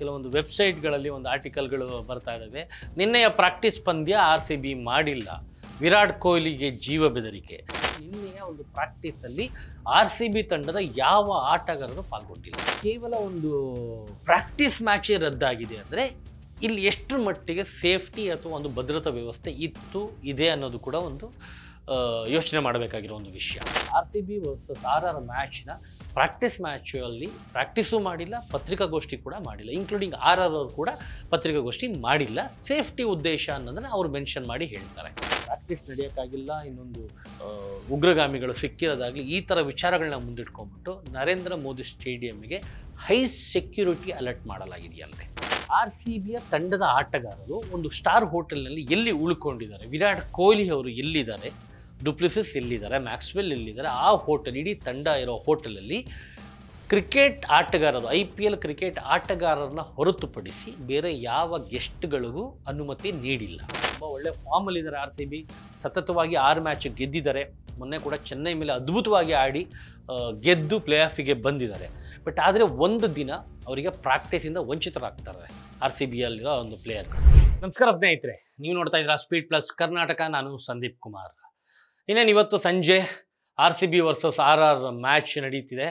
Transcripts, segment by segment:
ಕೆಲವೊಂದು ವೆಬ್ಸೈಟ್ಗಳಲ್ಲಿ ಒಂದು ಆರ್ಟಿಕಲ್ಗಳು ಬರ್ತಾ ಇದ್ದಾವೆ ನಿನ್ನೆಯ ಪ್ರಾಕ್ಟೀಸ್ ಪಂದ್ಯ ಆರ್ ಸಿ ಬಿ ಮಾಡಿಲ್ಲ ವಿರಾಟ್ ಕೊಹ್ಲಿಗೆ ಜೀವ ಬೆದರಿಕೆ ನಿನ್ನೆಯ ಒಂದು ಪ್ರಾಕ್ಟೀಸಲ್ಲಿ ಆರ್ ಸಿ ಬಿ ತಂಡದ ಯಾವ ಆಟಗಾರರು ಪಾಲ್ಗೊಂಡಿಲ್ಲ ಕೇವಲ ಒಂದು ಪ್ರಾಕ್ಟೀಸ್ ಮ್ಯಾಚೇ ರದ್ದಾಗಿದೆ ಅಂದರೆ ಇಲ್ಲಿ ಎಷ್ಟರ ಮಟ್ಟಿಗೆ ಸೇಫ್ಟಿ ಅಥವಾ ಒಂದು ಭದ್ರತಾ ವ್ಯವಸ್ಥೆ ಇತ್ತು ಇದೆ ಅನ್ನೋದು ಕೂಡ ಒಂದು ಯೋಚನೆ ಮಾಡಬೇಕಾಗಿರೋ ಒಂದು ವಿಷಯ R C B versus R R ಮ್ಯಾಚ್ನ ಪ್ರಾಕ್ಟೀಸ್ ಮ್ಯಾಚಲ್ಲಿ ಪ್ರಾಕ್ಟೀಸು ಮಾಡಿಲ್ಲ ಪತ್ರಿಕಾಗೋಷ್ಠಿ ಕೂಡ ಮಾಡಿಲ್ಲ ಇನ್ಕ್ಲೂಡಿಂಗ್ ಆರ್ ಆರ್ ಅವರು ಕೂಡ ಪತ್ರಿಕಾಗೋಷ್ಠಿ ಮಾಡಿಲ್ಲ ಸೇಫ್ಟಿ ಉದ್ದೇಶ ಅನ್ನೋದನ್ನ ಅವರು ಮೆನ್ಷನ್ ಮಾಡಿ ಹೇಳ್ತಾರೆ ಪ್ರಾಕ್ಟೀಸ್ ನಡೆಯೋಕ್ಕಾಗಿಲ್ಲ ಇನ್ನೊಂದು ಉಗ್ರಗಾಮಿಗಳು ಸಿಕ್ಕಿರೋದಾಗಲಿ ಈ ಥರ ವಿಚಾರಗಳನ್ನ ಮುಂದಿಟ್ಕೊಂಡ್ಬಿಟ್ಟು ನರೇಂದ್ರ ಮೋದಿ ಸ್ಟೇಡಿಯಂಗೆ ಹೈ ಸೆಕ್ಯೂರಿಟಿ ಅಲರ್ಟ್ ಮಾಡಲಾಗಿದೆಯಂತೆ ಆರ್ ಸಿ ಬಿಯ ತಂಡದ ಆಟಗಾರರು ಒಂದು ಸ್ಟಾರ್ ಹೋಟೆಲ್ನಲ್ಲಿ ಎಲ್ಲಿ ಉಳ್ಕೊಂಡಿದ್ದಾರೆ ವಿರಾಟ್ ಕೊಹ್ಲಿ ಅವರು ಎಲ್ಲಿದ್ದಾರೆ ಡುಪ್ಲಿಸಿಸ್ ಎಲ್ಲಿದ್ದಾರೆ ಮ್ಯಾಕ್ಸ್ವೆಲ್ ಎಲ್ಲಿದ್ದಾರೆ ಆ ಹೋಟೆಲ್ ಇಡೀ ತಂಡ ಇರೋ ಹೋಟೆಲಲ್ಲಿ ಕ್ರಿಕೆಟ್ ಆಟಗಾರರು ಐ ಪಿ ಎಲ್ ಕ್ರಿಕೆಟ್ ಆಟಗಾರರನ್ನ ಹೊರತುಪಡಿಸಿ ಬೇರೆ ಯಾವ ಗೆಸ್ಟ್ಗಳಿಗೂ ಅನುಮತಿ ನೀಡಿಲ್ಲ ತುಂಬ ಒಳ್ಳೆ ಫಾರ್ಮಲ್ಲಿದ್ದಾರೆ ಆರ್ ಸಿ ಬಿ ಸತತವಾಗಿ ಆರು ಮ್ಯಾಚ್ ಗೆದ್ದಿದ್ದಾರೆ ಮೊನ್ನೆ ಕೂಡ ಚೆನ್ನೈ ಮೇಲೆ ಅದ್ಭುತವಾಗಿ ಆಡಿ ಗೆದ್ದು ಪ್ಲೇ ಆಫಿಗೆ ಬಂದಿದ್ದಾರೆ ಬಟ್ ಆದರೆ ಒಂದು ದಿನ ಅವರಿಗೆ ಪ್ರಾಕ್ಟೀಸಿಂದ ವಂಚಿತರಾಗ್ತಾರೆ ಆರ್ ಸಿ ಬಿಯಲ್ಲಿರೋ ಒಂದು ಪ್ಲೇಯರ್ ನಮಸ್ಕಾರ ಸ್ನೇಹಿತರೆ ನೀವು ನೋಡ್ತಾ ಇದ್ದೀರಾ ಸ್ಪೀಡ್ ಪ್ಲಸ್ ಕರ್ನಾಟಕ ನಾನು ಸಂದೀಪ್ ಕುಮಾರ್ ಇನ್ನೇನು ಇವತ್ತು ಸಂಜೆ R C B versus R R match ನಡೀತಿದೆ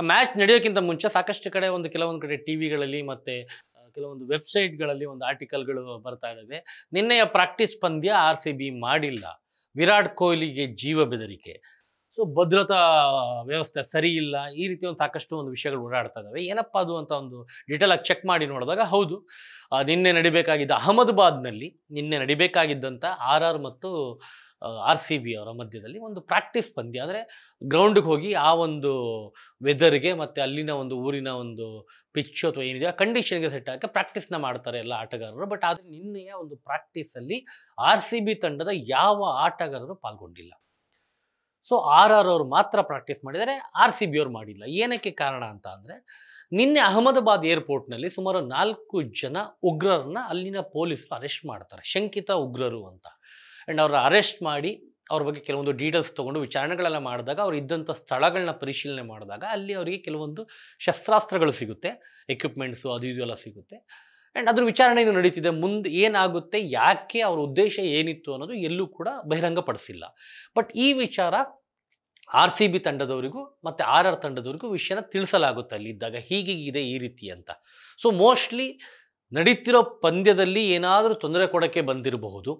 ಆ ಮ್ಯಾಚ್ ನಡೆಯೋಕ್ಕಿಂತ ಮುಂಚೆ ಸಾಕಷ್ಟು ಕಡೆ ಒಂದು ಕೆಲವೊಂದು ಕಡೆ ಟಿ ವಿಗಳಲ್ಲಿ ಮತ್ತು ಕೆಲವೊಂದು ವೆಬ್ಸೈಟ್ಗಳಲ್ಲಿ ಒಂದು ಆರ್ಟಿಕಲ್ಗಳು ಬರ್ತಾ ಇದ್ದಾವೆ ನಿನ್ನೆಯ ಪ್ರಾಕ್ಟೀಸ್ ಪಂದ್ಯ ಆರ್ ಸಿ ಬಿ ಮಾಡಿಲ್ಲ ವಿರಾಟ್ ಕೊಹ್ಲಿಗೆ ಜೀವ ಬೆದರಿಕೆ ಸೊ ಭದ್ರತಾ ವ್ಯವಸ್ಥೆ ಸರಿ ಇಲ್ಲ ಈ ರೀತಿ ಒಂದು ಸಾಕಷ್ಟು ಒಂದು ವಿಷಯಗಳು ಓಡಾಡ್ತಾ ಇದ್ದಾವೆ ಏನಪ್ಪ ಅದು ಅಂತ ಒಂದು ಡೀಟೇಲಾಗಿ ಚೆಕ್ ಮಾಡಿ ನೋಡಿದಾಗ ಹೌದು ನಿನ್ನೆ ನಡಿಬೇಕಾಗಿದ್ದ ಅಹಮದಾಬಾದ್ನಲ್ಲಿ ನಿನ್ನೆ ನಡಿಬೇಕಾಗಿದ್ದಂಥ ಆರ್ ಆರ್ ಮತ್ತು ಆರ್ ಸಿ ಬಿ ಅವರ ಮಧ್ಯದಲ್ಲಿ ಒಂದು ಪ್ರಾಕ್ಟೀಸ್ ಪಂದ್ಯ ಅಂದರೆ ಗ್ರೌಂಡ್ಗೆ ಹೋಗಿ ಆ ಒಂದು ವೆದರ್ಗೆ ಮತ್ತು ಅಲ್ಲಿನ ಒಂದು ಊರಿನ ಒಂದು ಪಿಚ್ಚು ಅಥವಾ ಏನಿದೆ ಆ ಕಂಡೀಷನ್ಗೆ ಸೆಟ್ ಹಾಕಿ ಪ್ರಾಕ್ಟೀಸ್ನ ಮಾಡ್ತಾರೆ ಎಲ್ಲ ಆಟಗಾರರು ಬಟ್ ಆದರೆ ನಿನ್ನೆಯ ಒಂದು ಪ್ರಾಕ್ಟೀಸಲ್ಲಿ ಆರ್ ಸಿ ಬಿ ತಂಡದ ಯಾವ ಆಟಗಾರರು ಪಾಲ್ಗೊಂಡಿಲ್ಲ ಸೊ ಆರ್ ಆರ್ ಅವರು ಮಾತ್ರ ಪ್ರಾಕ್ಟೀಸ್ ಮಾಡಿದರೆ ಆರ್ ಸಿ ಬಿ ಅವ್ರು ಮಾಡಿಲ್ಲ ಏನಕ್ಕೆ ಕಾರಣ ಅಂತ ಅಂದರೆ ನಿನ್ನೆ ಅಹಮದಾಬಾದ್ ಏರ್ಪೋರ್ಟ್ನಲ್ಲಿ ಸುಮಾರು ನಾಲ್ಕು ಜನ ಉಗ್ರರನ್ನ ಅಲ್ಲಿನ ಪೊಲೀಸರು ಅರೆಸ್ಟ್ ಮಾಡ್ತಾರೆ ಶಂಕಿತ ಉಗ್ರರು ಅಂತ ಆ್ಯಂಡ್ ಅವರು ಅರೆಸ್ಟ್ ಮಾಡಿ ಅವ್ರ ಬಗ್ಗೆ ಕೆಲವೊಂದು ಡೀಟೇಲ್ಸ್ ತೊಗೊಂಡು ವಿಚಾರಣೆಗಳೆಲ್ಲ ಮಾಡಿದಾಗ ಅವ್ರು ಇದ್ದಂಥ ಸ್ಥಳಗಳನ್ನ ಪರಿಶೀಲನೆ ಮಾಡಿದಾಗ ಅಲ್ಲಿ ಅವರಿಗೆ ಕೆಲವೊಂದು ಶಸ್ತ್ರಾಸ್ತ್ರಗಳು ಸಿಗುತ್ತೆ ಎಕ್ವಿಪ್ಮೆಂಟ್ಸು ಅದು ಇದು ಎಲ್ಲ ಸಿಗುತ್ತೆ ಆ್ಯಂಡ್ ಅದ್ರ ವಿಚಾರಣೆ ಏನು ನಡೀತಿದೆ ಮುಂದೆ ಏನಾಗುತ್ತೆ ಯಾಕೆ ಅವ್ರ ಉದ್ದೇಶ ಏನಿತ್ತು ಅನ್ನೋದು ಎಲ್ಲೂ ಕೂಡ ಬಹಿರಂಗಪಡಿಸಿಲ್ಲ ಬಟ್ ಈ ವಿಚಾರ ಆರ್ ಸಿ ಬಿ ತಂಡದವರಿಗೂ ಮತ್ತು ಆರ್ ಆರ್ ತಂಡದವರಿಗೂ ವಿಷಯನ ತಿಳಿಸಲಾಗುತ್ತೆ ಅಲ್ಲಿದ್ದಾಗ ಹೀಗೀಗಿದೆ ಈ ರೀತಿ ಅಂತ ಸೊ ಮೋಸ್ಟ್ಲಿ ನಡೀತಿರೋ ಪಂದ್ಯದಲ್ಲಿ ಏನಾದರೂ ತೊಂದರೆ ಕೊಡೋಕ್ಕೆ ಬಂದಿರಬಹುದು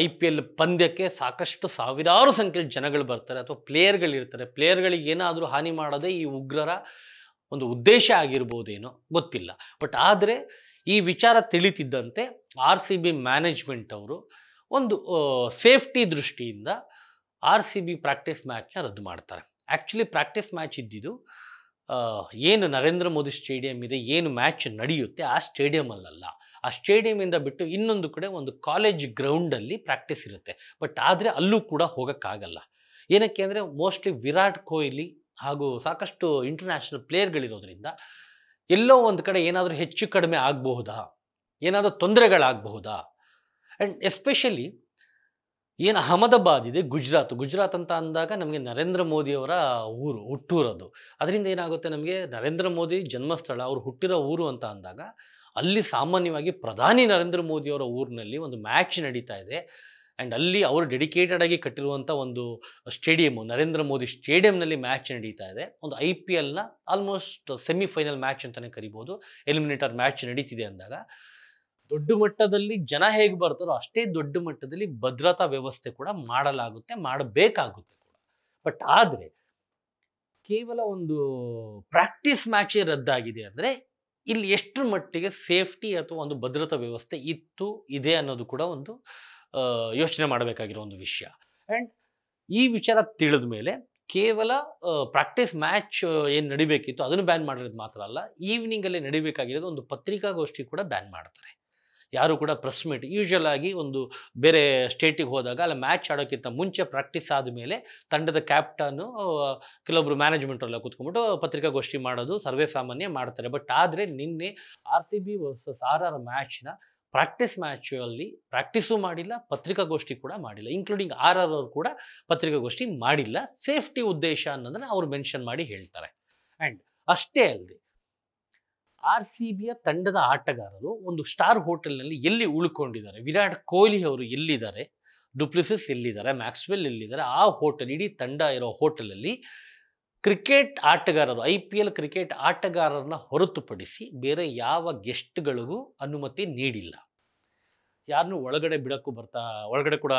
ಐ ಪಿ ಎಲ್ ಪಂದ್ಯಕ್ಕೆ ಸಾಕಷ್ಟು ಸಾವಿರಾರು ಸಂಖ್ಯೆಯಲ್ಲಿ ಜನಗಳು ಬರ್ತಾರೆ ಅಥವಾ ಪ್ಲೇಯರ್ಗಳಿರ್ತಾರೆ ಪ್ಲೇಯರ್ಗಳಿಗೆ ಏನಾದರೂ ಹಾನಿ ಮಾಡೋದೇ ಈ ಉಗ್ರರ ಒಂದು ಉದ್ದೇಶ ಆಗಿರ್ಬೋದೇನೋ ಗೊತ್ತಿಲ್ಲ ಬಟ್ ಆದರೆ ಈ ವಿಚಾರ ತಿಳಿತಿದ್ದಂತೆ ಆರ್ ಸಿ ಬಿ ಮ್ಯಾನೇಜ್ಮೆಂಟ್ ಅವರು ಒಂದು ಸೇಫ್ಟಿ ದೃಷ್ಟಿಯಿಂದ ಆರ್ ಸಿ ಬಿ ಪ್ರಾಕ್ಟೀಸ್ ಮ್ಯಾಚನ್ನ ರದ್ದು ಮಾಡ್ತಾರೆ ಆ್ಯಕ್ಚುಲಿ ಪ್ರಾಕ್ಟೀಸ್ ಮ್ಯಾಚ್ ಇದ್ದಿದ್ದು ಏನು ನರೇಂದ್ರ ಮೋದಿ ಸ್ಟೇಡಿಯಂ ಇದೆ ಏನು ಮ್ಯಾಚ್ ನಡೆಯುತ್ತೆ ಆ ಸ್ಟೇಡಿಯಮಲ್ಲ ಆ ಸ್ಟೇಡಿಯಮಿಂದ ಬಿಟ್ಟು ಇನ್ನೊಂದು ಕಡೆ ಒಂದು ಕಾಲೇಜ್ ಗ್ರೌಂಡಲ್ಲಿ ಪ್ರಾಕ್ಟೀಸ್ ಇರುತ್ತೆ ಬಟ್ ಆದರೆ ಅಲ್ಲೂ ಕೂಡ ಹೋಗೋಕ್ಕಾಗಲ್ಲ ಏನಕ್ಕೆ ಅಂದರೆ ಮೋಸ್ಟ್ಲಿ ವಿರಾಟ್ ಕೊಹ್ಲಿ ಹಾಗೂ ಸಾಕಷ್ಟು ಇಂಟರ್ನ್ಯಾಷನಲ್ ಪ್ಲೇಯರ್ಗಳಿರೋದ್ರಿಂದ ಎಲ್ಲೋ ಒಂದು ಕಡೆ ಏನಾದರೂ ಹೆಚ್ಚು ಕಡಿಮೆ ಆಗಬಹುದಾ ಏನಾದರೂ ತೊಂದರೆಗಳಾಗಬಹುದಾ ಆ್ಯಂಡ್ ಎಸ್ಪೆಷಲಿ ಏನು ಅಹಮದಾಬಾದ್ ಇದೆ ಗುಜರಾತ್ ಗುಜರಾತ್ ಅಂತ ಅಂದಾಗ ನಮಗೆ ನರೇಂದ್ರ ಮೋದಿಯವರ ಊರು ಹುಟ್ಟೂರದು ಅದರಿಂದ ಏನಾಗುತ್ತೆ ನಮಗೆ ನರೇಂದ್ರ ಮೋದಿ ಜನ್ಮಸ್ಥಳ ಅವರು ಹುಟ್ಟಿರೋ ಊರು ಅಂತ ಅಂದಾಗ ಅಲ್ಲಿ ಸಾಮಾನ್ಯವಾಗಿ ಪ್ರಧಾನಿ ನರೇಂದ್ರ ಮೋದಿಯವರ ಊರಿನಲ್ಲಿ ಒಂದು ಮ್ಯಾಚ್ ನಡೀತಾ ಇದೆ ಆ್ಯಂಡ್ ಅಲ್ಲಿ ಅವರು ಡೆಡಿಕೇಟೆಡ್ ಆಗಿ ಕಟ್ಟಿರುವಂಥ ಒಂದು ಸ್ಟೇಡಿಯಮು ನರೇಂದ್ರ ಮೋದಿ ಸ್ಟೇಡಿಯಂನಲ್ಲಿ ಮ್ಯಾಚ್ ನಡೀತಾ ಇದೆ ಒಂದು ಐ ಪಿ ಎಲ್ನ ಆಲ್ಮೋಸ್ಟ್ ಸೆಮಿಫೈನಲ್ ಮ್ಯಾಚ್ ಅಂತಲೇ ಕರಿಬೋದು ಎಲಿಮಿನೇಟರ್ ಮ್ಯಾಚ್ ನಡೀತಿದೆ ಅಂದಾಗ ದೊಡ್ಡ ಮಟ್ಟದಲ್ಲಿ ಜನ ಹೇಗೆ ಬರ್ತಾರೋ ಅಷ್ಟೇ ದೊಡ್ಡ ಮಟ್ಟದಲ್ಲಿ ಭದ್ರತಾ ವ್ಯವಸ್ಥೆ ಕೂಡ ಮಾಡಲಾಗುತ್ತೆ ಮಾಡಬೇಕಾಗುತ್ತೆ ಕೂಡ ಬಟ್ ಆದರೆ ಕೇವಲ ಒಂದು ಪ್ರಾಕ್ಟೀಸ್ ಮ್ಯಾಚೇ ರದ್ದಾಗಿದೆ ಅಂದರೆ ಇಲ್ಲಿ ಎಷ್ಟು ಮಟ್ಟಿಗೆ ಸೇಫ್ಟಿ ಅಥವಾ ಒಂದು ಭದ್ರತಾ ವ್ಯವಸ್ಥೆ ಇತ್ತು ಇದೆ ಅನ್ನೋದು ಕೂಡ ಒಂದು ಯೋಚನೆ ಮಾಡಬೇಕಾಗಿರೋ ಒಂದು ವಿಷಯ ಆ್ಯಂಡ್ ಈ ವಿಚಾರ ತಿಳಿದ ಮೇಲೆ ಕೇವಲ ಪ್ರಾಕ್ಟೀಸ್ ಮ್ಯಾಚ್ ಏನು ನಡಿಬೇಕಿತ್ತು ಅದನ್ನು ಬ್ಯಾನ್ ಮಾಡಿರೋದು ಮಾತ್ರ ಅಲ್ಲ ಈವ್ನಿಂಗಲ್ಲೇ ನಡಿಬೇಕಾಗಿರೋದು ಒಂದು ಪತ್ರಿಕಾಗೋಷ್ಠಿ ಕೂಡ ಬ್ಯಾನ್ ಮಾಡ್ತಾರೆ ಯಾರೂ ಕೂಡ ಪ್ರೆಸ್ ಮೀಟ್ ಯೂಶುವಲ್ ಆಗಿ ಒಂದು ಬೇರೆ ಸ್ಟೇಟಿಗೆ ಹೋದಾಗ ಅಲ್ಲ ಮ್ಯಾಚ್ ಆಡೋಕ್ಕಿಂತ ಮುಂಚೆ ಪ್ರಾಕ್ಟೀಸ್ ಮೇಲೆ ತಂಡದ ಕ್ಯಾಪ್ಟನ್ನು ಕೆಲವೊಬ್ಬರು ಮ್ಯಾನೇಜ್ಮೆಂಟ್ ಎಲ್ಲ ಕೂತ್ಕೊಂಡ್ಬಿಟ್ಟು ಪತ್ರಿಕಾಗೋಷ್ಠಿ ಮಾಡೋದು ಸರ್ವೇ ಸಾಮಾನ್ಯ ಮಾಡ್ತಾರೆ ಬಟ್ ಆದರೆ ನಿನ್ನೆ R C B versus R R ಮ್ಯಾಚ್ನ ಪ್ರಾಕ್ಟೀಸ್ ಮ್ಯಾಚಲ್ಲಿ ಪ್ರಾಕ್ಟೀಸು ಮಾಡಿಲ್ಲ ಪತ್ರಿಕಾಗೋಷ್ಠಿ ಕೂಡ ಮಾಡಿಲ್ಲ ಇನ್ಕ್ಲೂಡಿಂಗ್ ಆರ್ ಆರ್ ಅವರು ಕೂಡ ಪತ್ರಿಕಾಗೋಷ್ಠಿ ಮಾಡಿಲ್ಲ ಸೇಫ್ಟಿ ಉದ್ದೇಶ ಅನ್ನೋದನ್ನ ಅವ್ರು ಮೆನ್ಷನ್ ಮಾಡಿ ಹೇಳ್ತಾರೆ ಆ್ಯಂಡ್ ಅಷ್ಟೇ ಅಲ್ಲದೆ ಆರ್ ಸಿ ಬಿಯ ತಂಡದ ಆಟಗಾರರು ಒಂದು ಸ್ಟಾರ್ ಹೋಟೆಲ್ನಲ್ಲಿ ಎಲ್ಲಿ ಉಳ್ಕೊಂಡಿದ್ದಾರೆ ವಿರಾಟ್ ಕೊಹ್ಲಿ ಅವರು ಎಲ್ಲಿದ್ದಾರೆ ಡುಪ್ಲಿಸಿಸ್ ಎಲ್ಲಿದ್ದಾರೆ ಮ್ಯಾಕ್ಸ್ವೆಲ್ ಎಲ್ಲಿದ್ದಾರೆ ಆ ಹೋಟೆಲ್ ಇಡೀ ತಂಡ ಇರೋ ಹೋಟೆಲಲ್ಲಿ ಕ್ರಿಕೆಟ್ ಆಟಗಾರರು ಐ ಪಿ ಎಲ್ ಕ್ರಿಕೆಟ್ ಆಟಗಾರರನ್ನ ಹೊರತುಪಡಿಸಿ ಬೇರೆ ಯಾವ ಗೆಸ್ಟ್ಗಳಿಗೂ ಅನುಮತಿ ನೀಡಿಲ್ಲ ಯಾರನ್ನೂ ಒಳಗಡೆ ಬಿಡಕ್ಕೂ ಬರ್ತಾ ಒಳಗಡೆ ಕೂಡ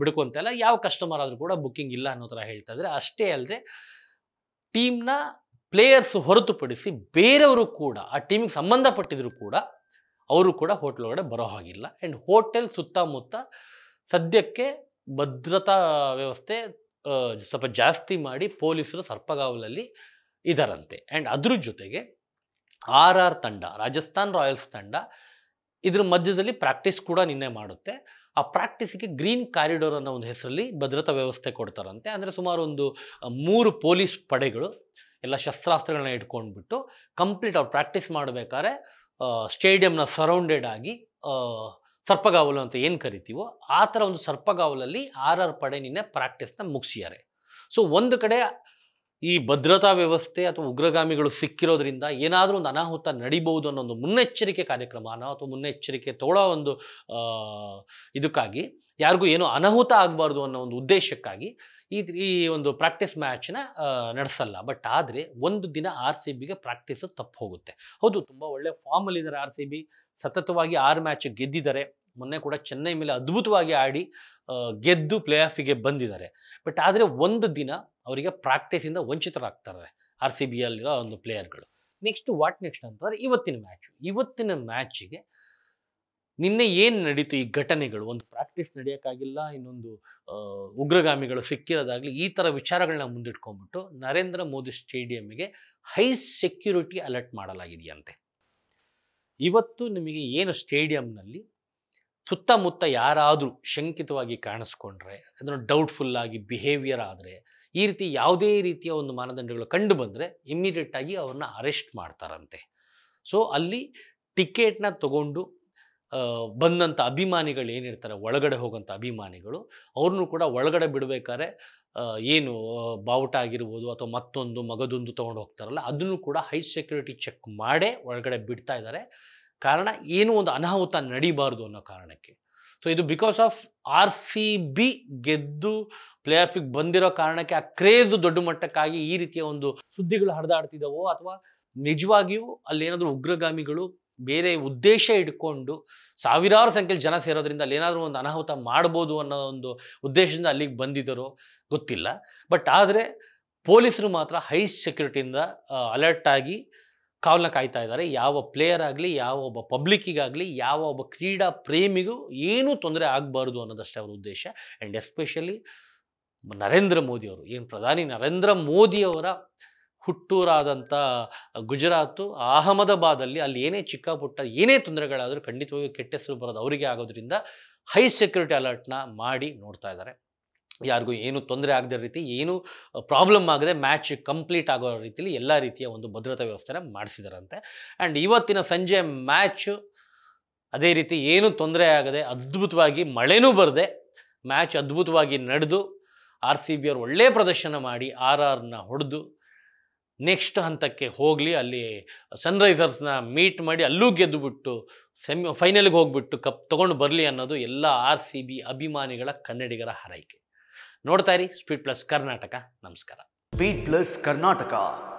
ಬಿಡಕು ಇಲ್ಲ ಯಾವ ಕಸ್ಟಮರ್ ಆದರೂ ಕೂಡ ಬುಕ್ಕಿಂಗ್ ಇಲ್ಲ ಅನ್ನೋ ಥರ ಹೇಳ್ತಾ ಇದ್ದಾರೆ ಅಷ್ಟೇ ಅಲ್ಲದೆ ಟೀಮ್ನ ಪ್ಲೇಯರ್ಸ್ ಹೊರತುಪಡಿಸಿ ಬೇರೆಯವರು ಕೂಡ ಆ ಟೀಮಿಗೆ ಸಂಬಂಧಪಟ್ಟಿದ್ರು ಕೂಡ ಅವರು ಕೂಡ ಹೋಟೆಲ್ ಒಳಗಡೆ ಬರೋ ಹಾಗಿಲ್ಲ ಆ್ಯಂಡ್ ಹೋಟೆಲ್ ಸುತ್ತಮುತ್ತ ಸದ್ಯಕ್ಕೆ ಭದ್ರತಾ ವ್ಯವಸ್ಥೆ ಸ್ವಲ್ಪ ಜಾಸ್ತಿ ಮಾಡಿ ಪೊಲೀಸರು ಸರ್ಪಗಾವಲಲ್ಲಿ ಇದರಂತೆ ಆ್ಯಂಡ್ ಅದ್ರ ಜೊತೆಗೆ ಆರ್ ಆರ್ ತಂಡ ರಾಜಸ್ಥಾನ್ ರಾಯಲ್ಸ್ ತಂಡ ಇದ್ರ ಮಧ್ಯದಲ್ಲಿ ಪ್ರಾಕ್ಟೀಸ್ ಕೂಡ ನಿನ್ನೆ ಮಾಡುತ್ತೆ ಆ ಪ್ರಾಕ್ಟೀಸ್ಗೆ ಗ್ರೀನ್ ಕಾರಿಡೋರ್ ಅನ್ನೋ ಒಂದು ಹೆಸರಲ್ಲಿ ಭದ್ರತಾ ವ್ಯವಸ್ಥೆ ಕೊಡ್ತಾರಂತೆ ಅಂದರೆ ಸುಮಾರು ಒಂದು ಮೂರು ಪೊಲೀಸ್ ಪಡೆಗಳು ಎಲ್ಲ ಶಸ್ತ್ರಾಸ್ತ್ರಗಳನ್ನ ಇಟ್ಕೊಂಡ್ಬಿಟ್ಟು ಕಂಪ್ಲೀಟ್ ಅವ್ರು ಪ್ರಾಕ್ಟೀಸ್ ಮಾಡಬೇಕಾದ್ರೆ ಸ್ಟೇಡಿಯಂನ ಸರೌಂಡೆಡ್ ಆಗಿ ಸರ್ಪಗಾವಲು ಅಂತ ಏನು ಕರಿತೀವೋ ಆ ಥರ ಒಂದು ಸರ್ಪಗಾವಲಲ್ಲಿ ಆರ್ ಆರ್ ಪಡೆ ನಿನ್ನೆ ಪ್ರಾಕ್ಟೀಸ್ನ ಮುಗಿಸಿದ್ದಾರೆ ಸೊ ಒಂದು ಕಡೆ ಈ ಭದ್ರತಾ ವ್ಯವಸ್ಥೆ ಅಥವಾ ಉಗ್ರಗಾಮಿಗಳು ಸಿಕ್ಕಿರೋದ್ರಿಂದ ಏನಾದರೂ ಒಂದು ಅನಾಹುತ ನಡಿಬಹುದು ಅನ್ನೋ ಒಂದು ಮುನ್ನೆಚ್ಚರಿಕೆ ಕಾರ್ಯಕ್ರಮ ಅಥವಾ ಮುನ್ನೆಚ್ಚರಿಕೆ ತೋಳೋ ಒಂದು ಇದಕ್ಕಾಗಿ ಯಾರಿಗೂ ಏನು ಅನಾಹುತ ಆಗಬಾರ್ದು ಅನ್ನೋ ಒಂದು ಉದ್ದೇಶಕ್ಕಾಗಿ ಈ ಈ ಒಂದು ಪ್ರಾಕ್ಟೀಸ್ ಮ್ಯಾಚ್ನ ನಡೆಸಲ್ಲ ಬಟ್ ಆದರೆ ಒಂದು ದಿನ ಆರ್ ಸಿ ಬಿಗೆ ಪ್ರಾಕ್ಟೀಸು ತಪ್ಪು ಹೋಗುತ್ತೆ ಹೌದು ತುಂಬ ಒಳ್ಳೆ ಫಾರ್ಮಲ್ಲಿದ್ದಾರೆ ಆರ್ ಸಿ ಬಿ ಸತತವಾಗಿ ಆರು ಮ್ಯಾಚ್ ಗೆದ್ದಿದ್ದಾರೆ ಮೊನ್ನೆ ಕೂಡ ಚೆನ್ನೈ ಮೇಲೆ ಅದ್ಭುತವಾಗಿ ಆಡಿ ಗೆದ್ದು ಪ್ಲೇ ಆಫಿಗೆ ಬಂದಿದ್ದಾರೆ ಬಟ್ ಆದರೆ ಒಂದು ದಿನ ಅವರಿಗೆ ಪ್ರಾಕ್ಟೀಸಿಂದ ವಂಚಿತರಾಗ್ತಾರೆ ಆರ್ ಸಿ ಬಿಯಲ್ಲಿರೋ ಒಂದು ಪ್ಲೇಯರ್ಗಳು ನೆಕ್ಸ್ಟ್ ವಾಟ್ ನೆಕ್ಸ್ಟ್ ಅಂತಂದರೆ ಇವತ್ತಿನ ಮ್ಯಾಚು ಇವತ್ತಿನ ಮ್ಯಾಚಿಗೆ ನಿನ್ನೆ ಏನು ನಡೀತು ಈ ಘಟನೆಗಳು ಒಂದು ಪ್ರಾಕ್ಟೀಸ್ ನಡೆಯೋಕ್ಕಾಗಿಲ್ಲ ಇನ್ನೊಂದು ಉಗ್ರಗಾಮಿಗಳು ಸಿಕ್ಕಿರೋದಾಗಲಿ ಈ ಥರ ವಿಚಾರಗಳನ್ನ ಮುಂದಿಟ್ಕೊಂಡ್ಬಿಟ್ಟು ನರೇಂದ್ರ ಮೋದಿ ಸ್ಟೇಡಿಯಂಗೆ ಹೈ ಸೆಕ್ಯೂರಿಟಿ ಅಲರ್ಟ್ ಮಾಡಲಾಗಿದೆಯಂತೆ ಇವತ್ತು ನಿಮಗೆ ಏನು ಸ್ಟೇಡಿಯಂನಲ್ಲಿ ಸುತ್ತಮುತ್ತ ಯಾರಾದರೂ ಶಂಕಿತವಾಗಿ ಕಾಣಿಸ್ಕೊಂಡ್ರೆ ಅದನ್ನು ಡೌಟ್ಫುಲ್ಲಾಗಿ ಬಿಹೇವಿಯರ್ ಆದರೆ ಈ ರೀತಿ ಯಾವುದೇ ರೀತಿಯ ಒಂದು ಮಾನದಂಡಗಳು ಕಂಡು ಬಂದರೆ ಇಮ್ಮಿಡಿಯೇಟಾಗಿ ಅವ್ರನ್ನ ಅರೆಸ್ಟ್ ಮಾಡ್ತಾರಂತೆ ಸೊ ಅಲ್ಲಿ ಟಿಕೆಟ್ನ ತಗೊಂಡು ಬಂದಂಥ ಅಭಿಮಾನಿಗಳು ಏನಿರ್ತಾರೆ ಒಳಗಡೆ ಹೋಗೋಂಥ ಅಭಿಮಾನಿಗಳು ಅವ್ರನ್ನೂ ಕೂಡ ಒಳಗಡೆ ಬಿಡಬೇಕಾದ್ರೆ ಏನು ಬಾವುಟ ಆಗಿರ್ಬೋದು ಅಥವಾ ಮತ್ತೊಂದು ಮಗದೊಂದು ತೊಗೊಂಡು ಹೋಗ್ತಾರಲ್ಲ ಅದನ್ನು ಕೂಡ ಹೈ ಸೆಕ್ಯೂರಿಟಿ ಚೆಕ್ ಮಾಡೇ ಒಳಗಡೆ ಬಿಡ್ತಾ ಇದ್ದಾರೆ ಕಾರಣ ಏನೂ ಒಂದು ಅನಾಹುತ ನಡೀಬಾರ್ದು ಅನ್ನೋ ಕಾರಣಕ್ಕೆ ಸೊ ಇದು because of R C B ಗೆದ್ದು ಪ್ಲೇ ಆಫಿಗೆ ಬಂದಿರೋ ಕಾರಣಕ್ಕೆ ಆ ಕ್ರೇಜ್ ದೊಡ್ಡ ಮಟ್ಟಕ್ಕಾಗಿ ಈ ರೀತಿಯ ಒಂದು ಸುದ್ದಿಗಳು ಹರಿದಾಡ್ತಿದ್ದಾವೋ ಅಥವಾ ನಿಜವಾಗಿಯೂ ಅಲ್ಲಿ ಏನಾದರೂ ಉಗ್ರಗಾಮಿಗಳು ಬೇರೆ ಉದ್ದೇಶ ಇಟ್ಕೊಂಡು ಸಾವಿರಾರು ಸಂಖ್ಯೆಯಲ್ಲಿ ಜನ ಸೇರೋದ್ರಿಂದ ಅಲ್ಲಿ ಏನಾದರೂ ಒಂದು ಅನಾಹುತ ಮಾಡ್ಬೋದು ಅನ್ನೋ ಒಂದು ಉದ್ದೇಶದಿಂದ ಅಲ್ಲಿಗೆ ಬಂದಿದ್ದರೋ ಗೊತ್ತಿಲ್ಲ ಬಟ್ ಆದರೆ ಪೊಲೀಸರು ಮಾತ್ರ ಹೈ ಸೆಕ್ಯೂರಿಟಿಯಿಂದ ಅಲರ್ಟ್ ಆಗಿ ಕಾವಲ ಕಾಯ್ತಾ ಇದ್ದಾರೆ ಯಾವ ಪ್ಲೇಯರ್ ಆಗಲಿ ಯಾವ ಒಬ್ಬ ಪಬ್ಲಿಕ್ಕಿಗಾಗಲಿ ಯಾವ ಒಬ್ಬ ಕ್ರೀಡಾ ಪ್ರೇಮಿಗೂ ಏನೂ ತೊಂದರೆ ಆಗಬಾರ್ದು ಅನ್ನೋದಷ್ಟೇ ಅವರ ಉದ್ದೇಶ ಆ್ಯಂಡ್ ಎಸ್ಪೆಷಲಿ ನರೇಂದ್ರ ಮೋದಿಯವರು ಏನು ಪ್ರಧಾನಿ ನರೇಂದ್ರ ಮೋದಿಯವರ ಹುಟ್ಟೂರಾದಂಥ ಗುಜರಾತು ಅಹಮದಾಬಾದಲ್ಲಿ ಅಲ್ಲಿ ಏನೇ ಚಿಕ್ಕ ಪುಟ್ಟ ಏನೇ ತೊಂದರೆಗಳಾದರೂ ಖಂಡಿತವಾಗಿ ಕೆಟ್ಟ ಹೆಸರು ಬರೋದು ಅವರಿಗೆ ಆಗೋದ್ರಿಂದ ಹೈ ಸೆಕ್ಯೂರಿಟಿ ಅಲರ್ಟ್ನ ಮಾಡಿ ನೋಡ್ತಾ ಇದ್ದಾರೆ ಯಾರಿಗೂ ಏನು ತೊಂದರೆ ಆಗದ ರೀತಿ ಏನು ಪ್ರಾಬ್ಲಮ್ ಆಗದೆ ಮ್ಯಾಚ್ ಕಂಪ್ಲೀಟ್ ಆಗೋ ರೀತಿಯಲ್ಲಿ ಎಲ್ಲ ರೀತಿಯ ಒಂದು ಭದ್ರತಾ ವ್ಯವಸ್ಥೆನ ಮಾಡಿಸಿದಾರಂತೆ ಆ್ಯಂಡ್ ಇವತ್ತಿನ ಸಂಜೆ ಮ್ಯಾಚು ಅದೇ ರೀತಿ ಏನು ತೊಂದರೆ ಆಗದೆ ಅದ್ಭುತವಾಗಿ ಮಳೆನೂ ಬರದೆ ಮ್ಯಾಚ್ ಅದ್ಭುತವಾಗಿ ನಡೆದು ಆರ್ ಸಿ ಬಿ ಅವರು ಒಳ್ಳೆಯ ಪ್ರದರ್ಶನ ಮಾಡಿ ಆರ್ ಆರ್ನ ಹೊಡೆದು ನೆಕ್ಸ್ಟ್ ಹಂತಕ್ಕೆ ಹೋಗಲಿ ಅಲ್ಲಿ ಸನ್ರೈಸರ್ಸ್ನ ಮೀಟ್ ಮಾಡಿ ಅಲ್ಲೂ ಗೆದ್ದುಬಿಟ್ಟು ಸೆಮಿ ಫೈನಲ್ಗೆ ಹೋಗ್ಬಿಟ್ಟು ಕಪ್ ತೊಗೊಂಡು ಬರಲಿ ಅನ್ನೋದು ಎಲ್ಲ ಆರ್ ಸಿ ಬಿ ಅಭಿಮಾನಿಗಳ ಕನ್ನಡಿಗರ ಹರೈಕೆ ನೋಡ್ತಾ ಇರಿ ಸ್ಪೀಡ್ ಪ್ಲಸ್ ಕರ್ನಾಟಕ ನಮಸ್ಕಾರ ಸ್ಪೀಡ್ ಪ್ಲಸ್ ಕರ್ನಾಟಕ